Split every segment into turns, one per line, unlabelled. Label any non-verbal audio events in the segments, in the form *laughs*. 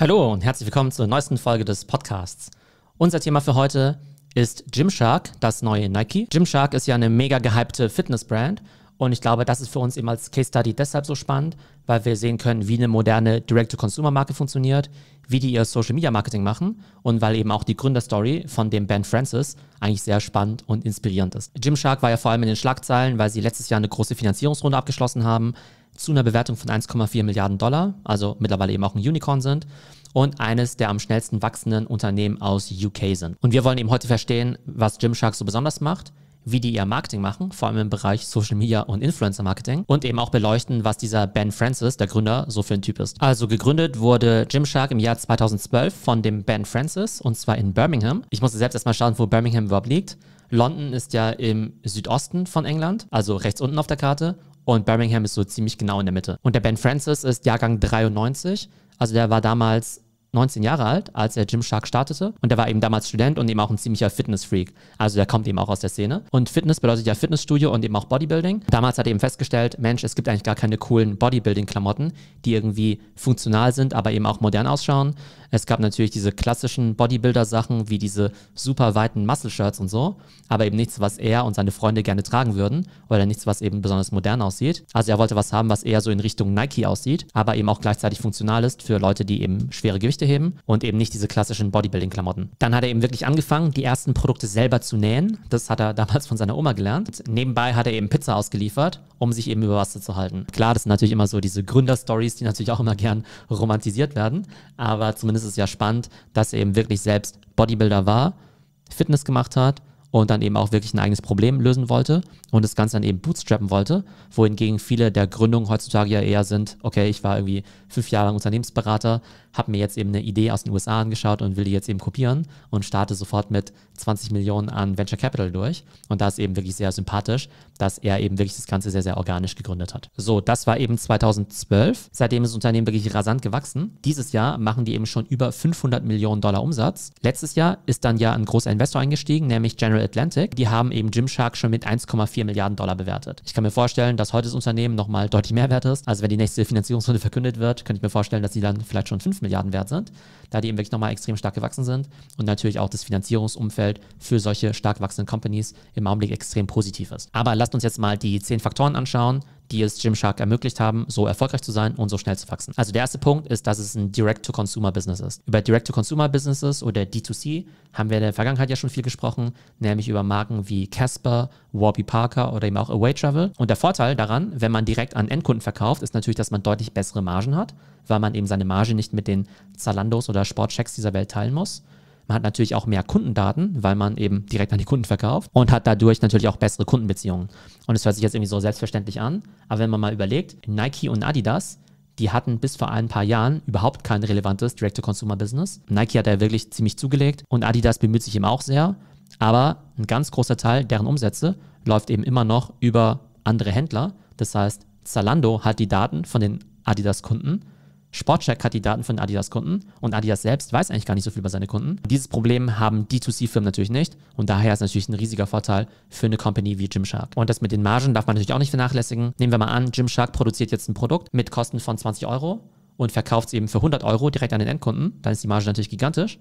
Hallo und herzlich willkommen zur neuesten Folge des Podcasts. Unser Thema für heute ist Gymshark, das neue Nike. Gymshark ist ja eine mega gehypte Fitness-Brand und ich glaube, das ist für uns eben als Case Study deshalb so spannend, weil wir sehen können, wie eine moderne Direct-to-Consumer-Marke funktioniert, wie die ihr Social-Media-Marketing machen und weil eben auch die Gründerstory von dem Ben Francis eigentlich sehr spannend und inspirierend ist. Gymshark war ja vor allem in den Schlagzeilen, weil sie letztes Jahr eine große Finanzierungsrunde abgeschlossen haben, zu einer Bewertung von 1,4 Milliarden Dollar, also mittlerweile eben auch ein Unicorn sind und eines der am schnellsten wachsenden Unternehmen aus UK sind. Und wir wollen eben heute verstehen, was Gymshark so besonders macht, wie die ihr Marketing machen, vor allem im Bereich Social Media und Influencer Marketing und eben auch beleuchten, was dieser Ben Francis, der Gründer, so für ein Typ ist. Also gegründet wurde Gymshark im Jahr 2012 von dem Ben Francis und zwar in Birmingham. Ich musste selbst erstmal schauen, wo Birmingham überhaupt liegt. London ist ja im Südosten von England, also rechts unten auf der Karte und Birmingham ist so ziemlich genau in der Mitte. Und der Ben Francis ist Jahrgang 93, also der war damals 19 Jahre alt, als er Gymshark startete. Und der war eben damals Student und eben auch ein ziemlicher Fitnessfreak. Also der kommt eben auch aus der Szene. Und Fitness bedeutet ja Fitnessstudio und eben auch Bodybuilding. Damals hat er eben festgestellt, Mensch, es gibt eigentlich gar keine coolen Bodybuilding-Klamotten, die irgendwie funktional sind, aber eben auch modern ausschauen. Es gab natürlich diese klassischen Bodybuilder-Sachen wie diese super weiten Muscle-Shirts und so, aber eben nichts, was er und seine Freunde gerne tragen würden oder nichts, was eben besonders modern aussieht. Also er wollte was haben, was eher so in Richtung Nike aussieht, aber eben auch gleichzeitig funktional ist für Leute, die eben schwere Gewichte heben und eben nicht diese klassischen Bodybuilding-Klamotten. Dann hat er eben wirklich angefangen, die ersten Produkte selber zu nähen. Das hat er *laughs* damals von seiner Oma gelernt. Nebenbei hat er eben Pizza ausgeliefert, um sich eben über Wasser zu halten. Klar, das sind natürlich immer so diese Gründer-Stories, die natürlich auch immer gern romantisiert werden, aber zumindest ist es ja spannend, dass er eben wirklich selbst Bodybuilder war, Fitness gemacht hat und dann eben auch wirklich ein eigenes Problem lösen wollte und das Ganze dann eben bootstrappen wollte, wohingegen viele der Gründungen heutzutage ja eher sind, okay, ich war irgendwie fünf Jahre lang Unternehmensberater, habe mir jetzt eben eine Idee aus den USA angeschaut und will die jetzt eben kopieren und starte sofort mit 20 Millionen an Venture Capital durch und da ist eben wirklich sehr sympathisch, dass er eben wirklich das Ganze sehr, sehr organisch gegründet hat. So, das war eben 2012. Seitdem ist das Unternehmen wirklich rasant gewachsen. Dieses Jahr machen die eben schon über 500 Millionen Dollar Umsatz. Letztes Jahr ist dann ja ein großer Investor eingestiegen, nämlich General General Atlantic, die haben eben Gymshark schon mit 1,4 Milliarden Dollar bewertet. Ich kann mir vorstellen, dass heute das Unternehmen nochmal deutlich mehr wert ist. Also wenn die nächste Finanzierungsrunde verkündet wird, könnte ich mir vorstellen, dass die dann vielleicht schon 5 Milliarden wert sind, da die eben wirklich nochmal extrem stark gewachsen sind und natürlich auch das Finanzierungsumfeld für solche stark wachsenden Companies im Augenblick extrem positiv ist. Aber lasst uns jetzt mal die 10 Faktoren anschauen, die es Gymshark ermöglicht haben, so erfolgreich zu sein und so schnell zu wachsen. Also der erste Punkt ist, dass es ein Direct-to-Consumer-Business ist. Über Direct-to-Consumer-Businesses oder D2C haben wir in der Vergangenheit ja schon viel gesprochen, nämlich über Marken wie Casper, Warby Parker oder eben auch Away Travel. Und der Vorteil daran, wenn man direkt an Endkunden verkauft, ist natürlich, dass man deutlich bessere Margen hat, weil man eben seine Marge nicht mit den Zalandos oder Sportchecks dieser Welt teilen muss. Man hat natürlich auch mehr Kundendaten, weil man eben direkt an die Kunden verkauft und hat dadurch natürlich auch bessere Kundenbeziehungen. Und das hört sich jetzt irgendwie so selbstverständlich an, aber wenn man mal überlegt, Nike und Adidas, die hatten bis vor ein paar Jahren überhaupt kein relevantes Direct-to-Consumer-Business. Nike hat da wirklich ziemlich zugelegt und Adidas bemüht sich eben auch sehr, aber ein ganz großer Teil deren Umsätze läuft eben immer noch über andere Händler. Das heißt, Zalando hat die Daten von den Adidas-Kunden sportcheck hat die Daten von Adidas-Kunden und Adidas selbst weiß eigentlich gar nicht so viel über seine Kunden. Dieses Problem haben D2C-Firmen natürlich nicht und daher ist natürlich ein riesiger Vorteil für eine Company wie Gymshark. Und das mit den Margen darf man natürlich auch nicht vernachlässigen. Nehmen wir mal an, Gymshark produziert jetzt ein Produkt mit Kosten von 20 Euro und verkauft es eben für 100 Euro direkt an den Endkunden, dann ist die Marge natürlich gigantisch.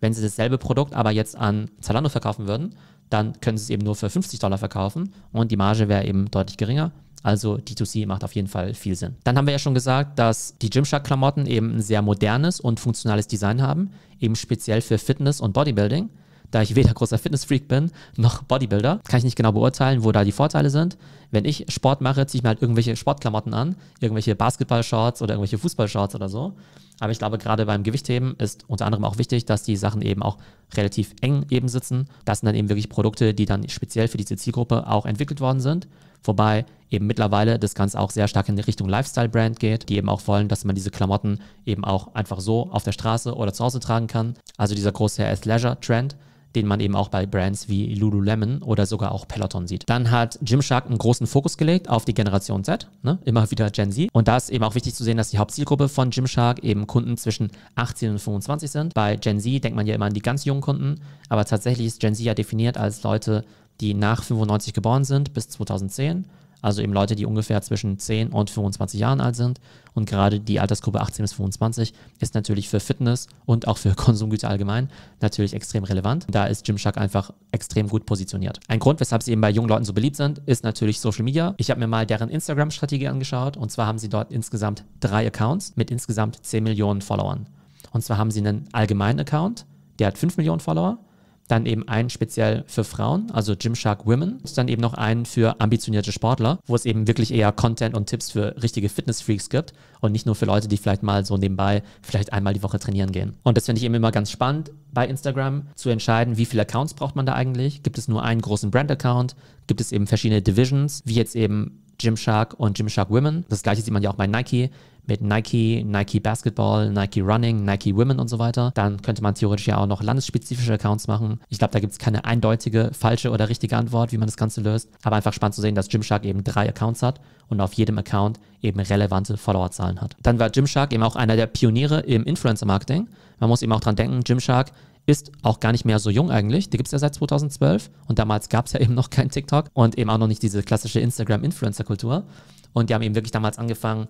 Wenn sie dasselbe Produkt aber jetzt an Zalando verkaufen würden, dann können sie es eben nur für 50 Dollar verkaufen und die Marge wäre eben deutlich geringer. Also D2C macht auf jeden Fall viel Sinn. Dann haben wir ja schon gesagt, dass die Gymshark-Klamotten eben ein sehr modernes und funktionales Design haben, eben speziell für Fitness und Bodybuilding. Da ich weder großer Fitnessfreak bin noch Bodybuilder, kann ich nicht genau beurteilen, wo da die Vorteile sind. Wenn ich Sport mache, ziehe ich mir halt irgendwelche Sportklamotten an, irgendwelche Basketballshorts oder irgendwelche Fußballshorts oder so. Aber ich glaube, gerade beim Gewichtheben ist unter anderem auch wichtig, dass die Sachen eben auch relativ eng eben sitzen. Das sind dann eben wirklich Produkte, die dann speziell für diese Zielgruppe auch entwickelt worden sind. Wobei eben mittlerweile das Ganze auch sehr stark in die Richtung Lifestyle-Brand geht, die eben auch wollen, dass man diese Klamotten eben auch einfach so auf der Straße oder zu Hause tragen kann. Also dieser große Leisure-Trend, den man eben auch bei Brands wie Lululemon oder sogar auch Peloton sieht. Dann hat Gymshark einen großen Fokus gelegt auf die Generation Z, ne? immer wieder Gen Z. Und da ist eben auch wichtig zu sehen, dass die Hauptzielgruppe von Gymshark eben Kunden zwischen 18 und 25 sind. Bei Gen Z denkt man ja immer an die ganz jungen Kunden, aber tatsächlich ist Gen Z ja definiert als Leute die nach 95 geboren sind bis 2010, also eben Leute, die ungefähr zwischen 10 und 25 Jahren alt sind. Und gerade die Altersgruppe 18 bis 25 ist natürlich für Fitness und auch für *laughs* Konsumgüter allgemein natürlich extrem relevant. Da ist Gymshark einfach extrem gut positioniert. Ein Grund, weshalb sie eben bei jungen Leuten so beliebt sind, ist natürlich Social Media. Ich habe mir mal deren Instagram-Strategie angeschaut und zwar haben sie dort insgesamt drei Accounts mit insgesamt 10 Millionen Followern. Und zwar haben sie einen allgemeinen Account, der hat 5 Millionen Follower dann eben einen speziell für Frauen, also Gymshark Women, und dann eben noch einen für ambitionierte Sportler, wo es eben wirklich eher Content und Tipps für richtige Fitnessfreaks gibt und nicht nur für Leute, die vielleicht mal so nebenbei vielleicht einmal die Woche trainieren gehen. Und das finde ich eben immer ganz spannend bei Instagram zu entscheiden, wie viele Accounts braucht man da eigentlich? Gibt es nur einen großen Brand-Account? Gibt es eben verschiedene Divisions, wie jetzt eben Gymshark und Gymshark Women. Das gleiche sieht man ja auch bei Nike mit Nike, Nike Basketball, Nike Running, Nike Women und so weiter. Dann könnte man theoretisch ja auch noch landesspezifische Accounts machen. Ich glaube, da gibt es keine eindeutige, falsche oder richtige Antwort, wie man das Ganze löst. Aber einfach spannend zu sehen, dass Gymshark eben drei Accounts hat und auf jedem Account eben relevante Followerzahlen hat. Dann war Gymshark eben auch einer der Pioniere im Influencer-Marketing. Man muss eben auch dran denken, Gymshark ist auch gar nicht mehr so jung eigentlich. Die gibt es ja seit 2012 und damals gab es ja *laughs* eben noch kein TikTok und eben auch noch nicht diese klassische Instagram-Influencer-Kultur. Und die haben eben wirklich damals angefangen,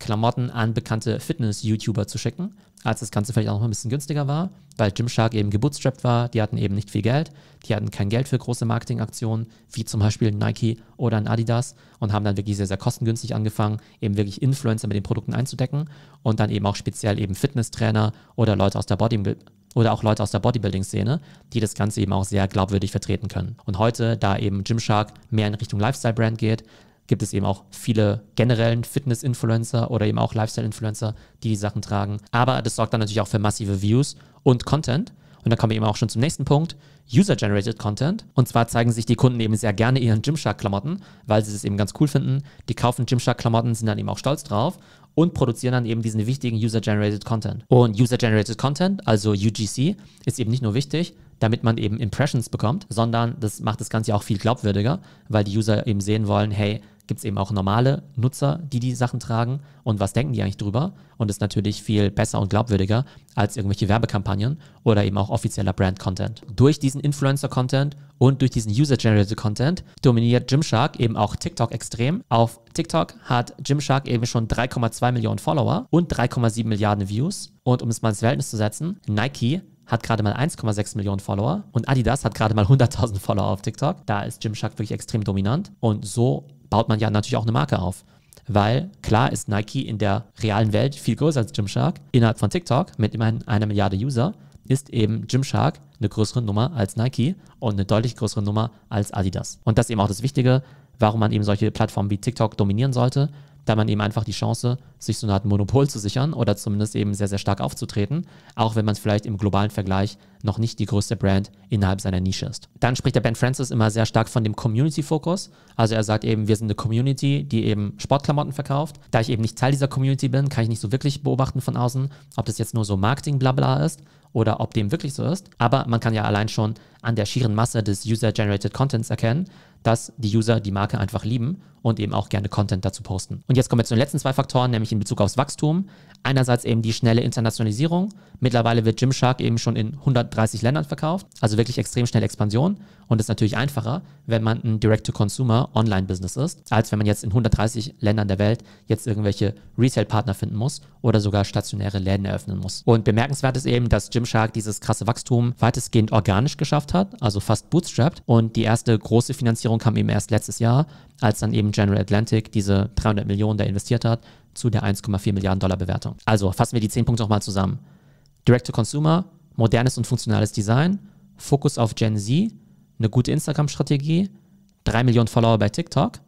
Klamotten an bekannte Fitness-YouTuber zu schicken, als das Ganze vielleicht auch noch ein bisschen günstiger war, weil Gymshark eben gebootstrapped war, die hatten eben nicht viel Geld, die hatten kein Geld für große Marketingaktionen, wie zum Beispiel Nike oder ein Adidas und haben dann wirklich sehr, sehr kostengünstig angefangen, eben wirklich Influencer mit den Produkten einzudecken und dann eben auch speziell eben Fitnesstrainer oder Leute aus der Body oder auch Leute aus der Bodybuilding-Szene, die das Ganze eben auch sehr glaubwürdig vertreten können. Und heute, da eben Gymshark mehr in Richtung Lifestyle-Brand geht, gibt es eben auch viele generellen Fitness-Influencer oder eben auch Lifestyle-Influencer, die die Sachen tragen. Aber das sorgt dann natürlich auch für massive Views und Content. Und dann kommen wir eben auch schon zum nächsten Punkt, User-Generated Content. Und zwar zeigen sich die Kunden eben sehr gerne ihren Gymshark-Klamotten, weil sie es eben ganz cool finden. Die kaufen Gymshark-Klamotten, sind dann eben auch stolz drauf und produzieren dann eben diesen wichtigen User-Generated Content. Und User-Generated Content, also UGC, ist eben nicht nur wichtig, damit man eben Impressions bekommt, sondern das macht das Ganze auch viel glaubwürdiger, weil die User eben sehen wollen, hey, gibt es eben auch normale Nutzer, die die Sachen tragen und was denken die eigentlich drüber und ist natürlich viel besser und glaubwürdiger als irgendwelche Werbekampagnen oder eben auch offizieller Brand-Content. Durch diesen Influencer-Content und durch diesen User-Generated Content dominiert Gymshark eben auch TikTok extrem. Auf TikTok hat Gymshark eben schon 3,2 Millionen Follower und 3,7 Milliarden Views. Und um es mal ins Verhältnis zu setzen, Nike hat gerade mal 1,6 Millionen Follower und Adidas hat gerade mal 100.000 Follower auf TikTok. Da ist Gymshark wirklich extrem dominant und so baut man ja natürlich auch eine Marke auf. Weil klar ist Nike in der realen Welt viel größer als Gymshark. Innerhalb von TikTok mit immerhin einer Milliarde User ist eben Gymshark eine größere Nummer als Nike und eine deutlich größere Nummer als Adidas. Und das ist eben auch das Wichtige, warum man eben solche Plattformen wie TikTok dominieren sollte, da man eben einfach die Chance, sich so eine Art Monopol zu sichern oder zumindest eben sehr, sehr stark aufzutreten, auch wenn man vielleicht im globalen Vergleich noch nicht die größte Brand innerhalb seiner Nische ist. Dann spricht der Ben Francis immer sehr stark von dem Community-Fokus. Also er sagt eben, wir sind eine Community, die eben Sportklamotten verkauft. Da ich eben nicht Teil dieser Community bin, kann ich nicht so wirklich beobachten von außen, ob das jetzt nur so Marketing-Blabla ist oder ob dem wirklich so ist. Aber man kann ja allein schon an der schieren Masse des User-Generated Contents erkennen, dass die User die Marke einfach lieben und eben auch gerne Content dazu posten. Und jetzt kommen wir zu den letzten zwei Faktoren, nämlich in Bezug aufs Wachstum. Einerseits eben die schnelle Internationalisierung. Mittlerweile wird Gymshark eben schon in 130 Ländern verkauft, also wirklich extrem schnelle Expansion. Und es ist natürlich einfacher, wenn man ein Direct-to-Consumer-Online-Business ist, als wenn man jetzt in 130 Ländern der Welt jetzt irgendwelche resale partner finden muss oder sogar stationäre Läden eröffnen muss. Und bemerkenswert ist eben, dass Gymshark Shark dieses krasse Wachstum weitestgehend organisch geschafft hat, also fast bootstrapped. Und die erste große Finanzierung kam eben erst letztes Jahr, als dann eben General Atlantic diese 300 Millionen da investiert hat, zu der 1,4 Milliarden Dollar Bewertung. Also fassen wir die 10 Punkte nochmal zusammen. Direct-to-Consumer, modernes und funktionales Design, Fokus auf Gen Z, eine gute Instagram-Strategie, 3 Millionen Follower bei TikTok,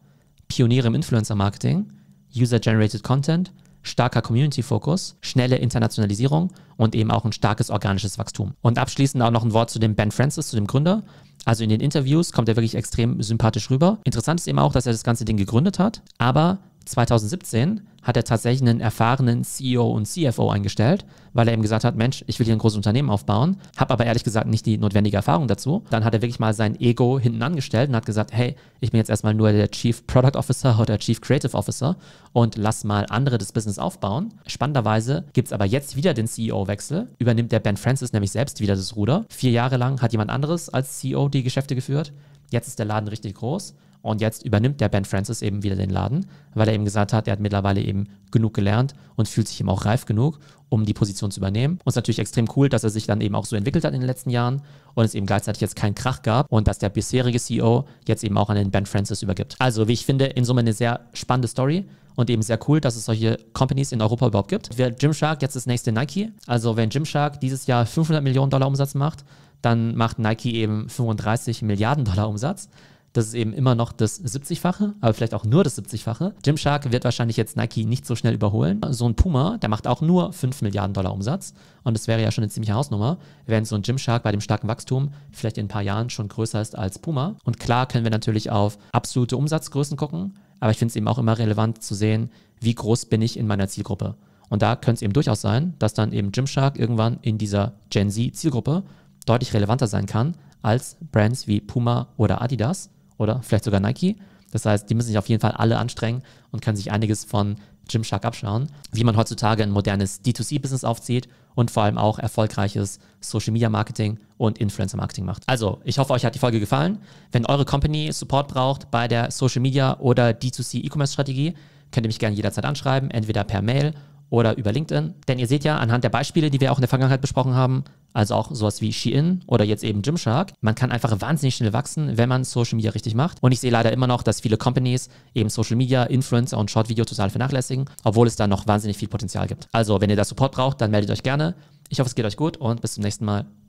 Pioniere im Influencer-Marketing, User-Generated Content – starker Community-Fokus, schnelle Internationalisierung und eben auch ein starkes organisches Wachstum. Und abschließend auch noch ein Wort zu dem Ben Francis, zu dem Gründer. Also in den Interviews kommt er wirklich extrem sympathisch rüber. Interessant ist eben auch, dass er das ganze Ding gegründet hat, aber 2017 hat er tatsächlich einen erfahrenen CEO und CFO eingestellt, weil er eben gesagt hat, Mensch, ich will hier ein großes Unternehmen aufbauen, habe aber ehrlich gesagt nicht die notwendige Erfahrung dazu. Dann hat er wirklich mal sein Ego hinten angestellt und hat gesagt, hey, ich bin jetzt erstmal nur der Chief Product Officer oder Chief Creative Officer und lass mal andere das Business aufbauen. Spannenderweise gibt es aber jetzt wieder den CEO-Wechsel, übernimmt der Ben Francis nämlich selbst wieder das Ruder. Vier Jahre lang hat jemand anderes als CEO die Geschäfte geführt. Jetzt ist der Laden richtig groß. Und jetzt übernimmt der Ben Francis eben wieder den Laden, weil er eben gesagt hat, er hat mittlerweile eben genug gelernt und fühlt sich eben auch reif genug, um die Position zu übernehmen. Und es ist natürlich extrem cool, dass er sich dann eben auch so entwickelt hat in den letzten Jahren und es eben gleichzeitig jetzt keinen Krach gab und dass der bisherige CEO jetzt eben auch an den Ben Francis übergibt. Also, wie ich finde, in Summe eine sehr spannende Story und eben sehr cool, dass es solche Companies in Europa überhaupt gibt. Wer Gymshark, jetzt das nächste Nike. Also, wenn Gymshark dieses Jahr 500 Millionen Dollar Umsatz macht, dann macht Nike eben 35 Milliarden Dollar Umsatz. Das ist eben immer noch das 70-fache, aber vielleicht auch nur das 70-fache. Gymshark wird wahrscheinlich jetzt Nike nicht so schnell überholen. So ein Puma, der macht auch nur 5 Milliarden Dollar Umsatz und das wäre ja schon eine ziemliche Hausnummer, während so ein Gymshark bei dem starken Wachstum vielleicht in ein paar Jahren schon größer ist als Puma. Und klar können wir natürlich auf absolute Umsatzgrößen gucken, aber ich finde es eben auch immer relevant zu sehen, wie groß bin ich in meiner Zielgruppe. Und da könnte es eben durchaus sein, dass dann eben Gymshark irgendwann in dieser Gen Z-Zielgruppe deutlich relevanter sein kann als Brands wie Puma oder Adidas oder vielleicht sogar Nike. Das heißt, die müssen sich auf jeden Fall alle anstrengen und können sich einiges von Gymshark abschauen, wie man heutzutage ein modernes D2C-Business aufzieht und vor allem auch erfolgreiches Social-Media-Marketing und Influencer-Marketing macht. Also, ich hoffe, euch hat die Folge gefallen. Wenn eure Company Support braucht bei der Social-Media oder D2C-E-Commerce-Strategie, könnt ihr mich gerne jederzeit anschreiben, entweder per Mail oder über LinkedIn. Denn ihr seht ja anhand der Beispiele, die wir auch in der Vergangenheit besprochen haben, also auch sowas wie Shein oder jetzt eben Gymshark. Man kann einfach wahnsinnig schnell wachsen, wenn man Social Media richtig macht. Und ich sehe leider immer noch, dass viele Companies eben Social Media, Influencer und Short Video total vernachlässigen, obwohl es da noch wahnsinnig viel Potenzial gibt. Also, wenn ihr da Support braucht, dann meldet euch gerne. Ich hoffe, es geht euch gut und bis zum nächsten Mal.